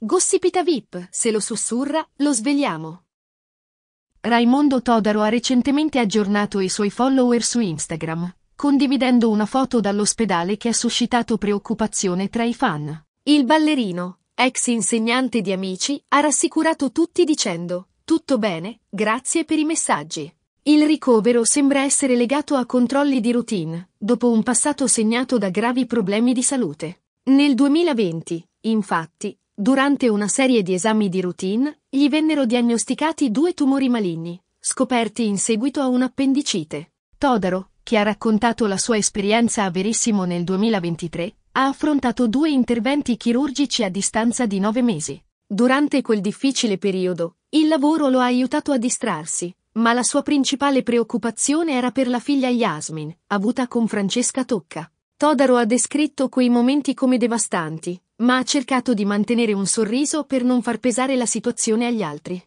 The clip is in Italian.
Gossipita VIP, se lo sussurra, lo svegliamo. Raimondo Todaro ha recentemente aggiornato i suoi follower su Instagram, condividendo una foto dall'ospedale che ha suscitato preoccupazione tra i fan. Il ballerino, ex insegnante di Amici, ha rassicurato tutti dicendo «Tutto bene, grazie per i messaggi». Il ricovero sembra essere legato a controlli di routine, dopo un passato segnato da gravi problemi di salute. Nel 2020, infatti, Durante una serie di esami di routine, gli vennero diagnosticati due tumori maligni, scoperti in seguito a un'appendicite. Todaro, che ha raccontato la sua esperienza a Verissimo nel 2023, ha affrontato due interventi chirurgici a distanza di nove mesi. Durante quel difficile periodo, il lavoro lo ha aiutato a distrarsi, ma la sua principale preoccupazione era per la figlia Yasmin, avuta con Francesca Tocca. Todaro ha descritto quei momenti come devastanti, ma ha cercato di mantenere un sorriso per non far pesare la situazione agli altri.